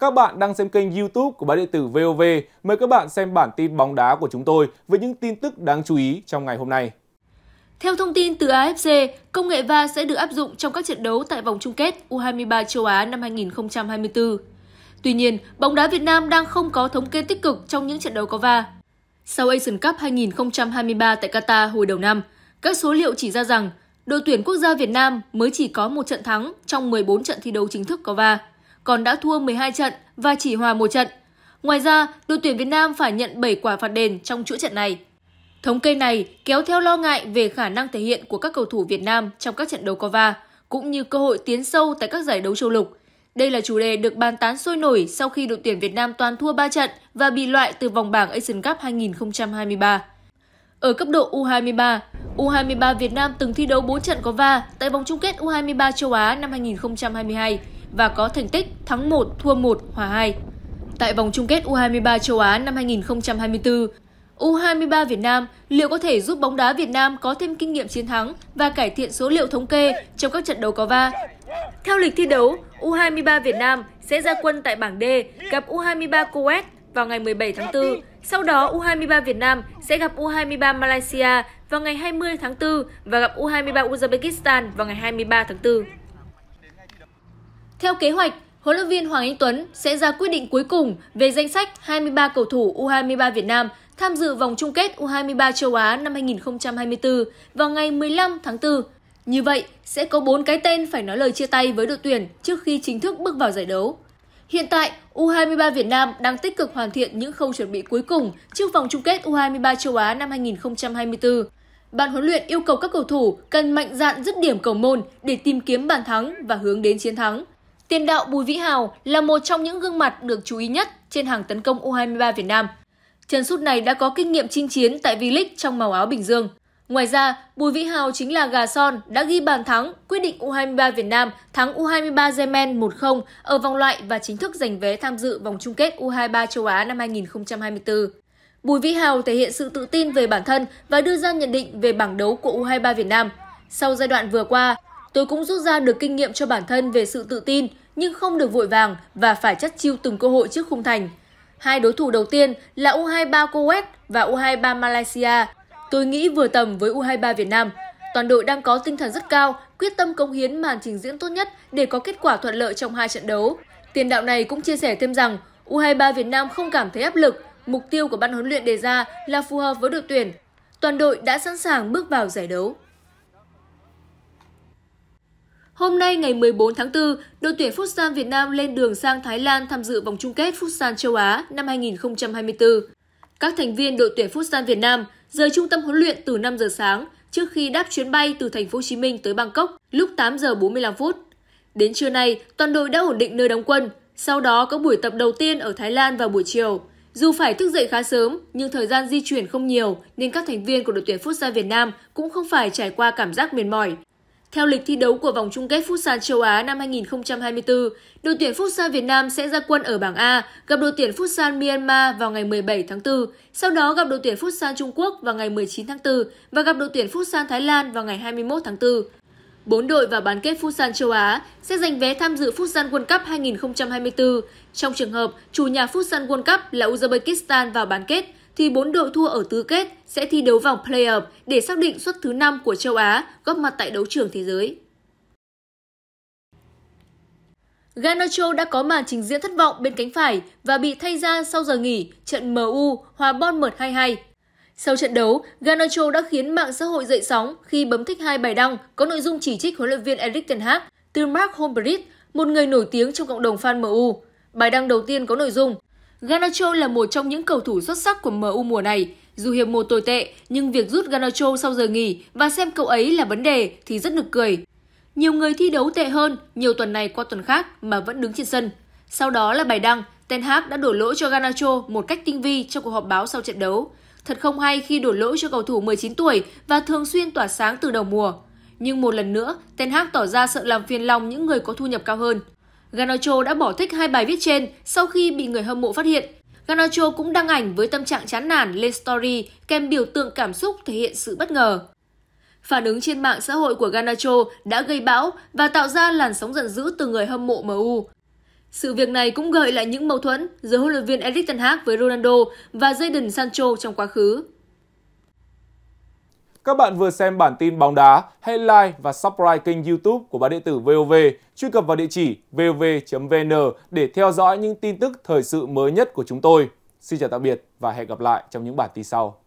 Các bạn đang xem kênh YouTube của báo điện tử VOV. Mời các bạn xem bản tin bóng đá của chúng tôi với những tin tức đáng chú ý trong ngày hôm nay. Theo thông tin từ AFC, công nghệ VAR sẽ được áp dụng trong các trận đấu tại vòng chung kết U23 châu Á năm 2024. Tuy nhiên, bóng đá Việt Nam đang không có thống kê tích cực trong những trận đấu có VAR. Sau Asian Cup 2023 tại Qatar hồi đầu năm, các số liệu chỉ ra rằng đội tuyển quốc gia Việt Nam mới chỉ có một trận thắng trong 14 trận thi đấu chính thức có VAR còn đã thua 12 trận và chỉ hòa một trận. Ngoài ra, đội tuyển Việt Nam phải nhận 7 quả phạt đền trong chuỗi trận này. Thống kê này kéo theo lo ngại về khả năng thể hiện của các cầu thủ Việt Nam trong các trận đấu có va, cũng như cơ hội tiến sâu tại các giải đấu châu lục. Đây là chủ đề được bàn tán sôi nổi sau khi đội tuyển Việt Nam toàn thua 3 trận và bị loại từ vòng bảng Asian Cup 2023. Ở cấp độ U23, U23 Việt Nam từng thi đấu 4 trận có va tại vòng chung kết U23 châu Á năm 2022 và có thành tích thắng 1, thua 1, hòa 2. Tại vòng chung kết U23 châu Á năm 2024, U23 Việt Nam liệu có thể giúp bóng đá Việt Nam có thêm kinh nghiệm chiến thắng và cải thiện số liệu thống kê trong các trận đấu có va? Theo lịch thi đấu, U23 Việt Nam sẽ ra quân tại bảng D gặp U23 Kuwait vào ngày 17 tháng 4. Sau đó, U23 Việt Nam sẽ gặp U23 Malaysia vào ngày 20 tháng 4 và gặp U23 Uzbekistan vào ngày 23 tháng 4. Theo kế hoạch, huấn luyện viên Hoàng Anh Tuấn sẽ ra quyết định cuối cùng về danh sách 23 cầu thủ U23 Việt Nam tham dự vòng chung kết U23 châu Á năm 2024 vào ngày 15 tháng 4. Như vậy, sẽ có 4 cái tên phải nói lời chia tay với đội tuyển trước khi chính thức bước vào giải đấu. Hiện tại, U23 Việt Nam đang tích cực hoàn thiện những khâu chuẩn bị cuối cùng trước vòng chung kết U23 châu Á năm 2024. Ban huấn luyện yêu cầu các cầu thủ cần mạnh dạn dứt điểm cầu môn để tìm kiếm bàn thắng và hướng đến chiến thắng. Tiền đạo Bùi Vĩ Hào là một trong những gương mặt được chú ý nhất trên hàng tấn công U23 Việt Nam. Chân sút này đã có kinh nghiệm chinh chiến tại V-League trong màu áo Bình Dương. Ngoài ra, Bùi Vĩ Hào chính là gà son đã ghi bàn thắng quyết định U23 Việt Nam thắng U23 Yemen 1-0 ở vòng loại và chính thức giành vé tham dự vòng chung kết U23 châu Á năm 2024. Bùi Vĩ Hào thể hiện sự tự tin về bản thân và đưa ra nhận định về bảng đấu của U23 Việt Nam. Sau giai đoạn vừa qua, Tôi cũng rút ra được kinh nghiệm cho bản thân về sự tự tin, nhưng không được vội vàng và phải chất chiêu từng cơ hội trước khung thành. Hai đối thủ đầu tiên là U23 Kuwait và U23 Malaysia. Tôi nghĩ vừa tầm với U23 Việt Nam. Toàn đội đang có tinh thần rất cao, quyết tâm cống hiến màn trình diễn tốt nhất để có kết quả thuận lợi trong hai trận đấu. Tiền đạo này cũng chia sẻ thêm rằng U23 Việt Nam không cảm thấy áp lực, mục tiêu của ban huấn luyện đề ra là phù hợp với đội tuyển. Toàn đội đã sẵn sàng bước vào giải đấu. Hôm nay ngày 14 tháng 4, đội tuyển Futsal Việt Nam lên đường sang Thái Lan tham dự vòng chung kết Futsal châu Á năm 2024. Các thành viên đội tuyển Futsal Việt Nam rời trung tâm huấn luyện từ 5 giờ sáng trước khi đáp chuyến bay từ thành phố Hồ Chí Minh tới Bangkok lúc 8 giờ 45 phút. Đến trưa nay, toàn đội đã ổn định nơi đóng quân, sau đó có buổi tập đầu tiên ở Thái Lan vào buổi chiều. Dù phải thức dậy khá sớm, nhưng thời gian di chuyển không nhiều nên các thành viên của đội tuyển Futsal Việt Nam cũng không phải trải qua cảm giác mệt mỏi. Theo lịch thi đấu của vòng chung kết Futsal châu Á năm 2024, đội tuyển Futsal Việt Nam sẽ ra quân ở bảng A gặp đội tuyển Futsal Myanmar vào ngày 17 tháng 4, sau đó gặp đội tuyển Futsal Trung Quốc vào ngày 19 tháng 4 và gặp đội tuyển Futsal Thái Lan vào ngày 21 tháng 4. Bốn đội vào bán kết Futsal châu Á sẽ giành vé tham dự Futsal World Cup 2024. Trong trường hợp chủ nhà Futsal World Cup là Uzbekistan vào bán kết, thì bốn đội thua ở tứ kết sẽ thi đấu vòng play-off để xác định suất thứ 5 của châu Á góp mặt tại đấu trường thế giới. Garnacho đã có màn trình diễn thất vọng bên cánh phải và bị thay ra sau giờ nghỉ trận MU hòa Bon 2-2. Sau trận đấu, Garnacho đã khiến mạng xã hội dậy sóng khi bấm thích hai bài đăng có nội dung chỉ trích huấn luyện viên Erik Ten Hag từ Mark Holmgren, một người nổi tiếng trong cộng đồng fan MU. Bài đăng đầu tiên có nội dung Garnacho là một trong những cầu thủ xuất sắc của MU mùa này. Dù hiệp một tồi tệ, nhưng việc rút Garnacho sau giờ nghỉ và xem cậu ấy là vấn đề thì rất nực cười. Nhiều người thi đấu tệ hơn nhiều tuần này qua tuần khác mà vẫn đứng trên sân. Sau đó là bài đăng, Ten Hag đã đổ lỗi cho Garnacho một cách tinh vi trong cuộc họp báo sau trận đấu. Thật không hay khi đổ lỗi cho cầu thủ 19 tuổi và thường xuyên tỏa sáng từ đầu mùa. Nhưng một lần nữa, Ten Hag tỏ ra sợ làm phiền lòng những người có thu nhập cao hơn. Garnacho đã bỏ thích hai bài viết trên sau khi bị người hâm mộ phát hiện. Garnacho cũng đăng ảnh với tâm trạng chán nản lên story kèm biểu tượng cảm xúc thể hiện sự bất ngờ. Phản ứng trên mạng xã hội của Garnacho đã gây bão và tạo ra làn sóng giận dữ từ người hâm mộ MU. Sự việc này cũng gợi lại những mâu thuẫn giữa huấn luyện viên Erik Ten Hag với Ronaldo và Jadon Sancho trong quá khứ. Các bạn vừa xem bản tin bóng đá, hãy like và subscribe kênh YouTube của báo điện tử VOV, truy cập vào địa chỉ vov.vn để theo dõi những tin tức thời sự mới nhất của chúng tôi. Xin chào tạm biệt và hẹn gặp lại trong những bản tin sau.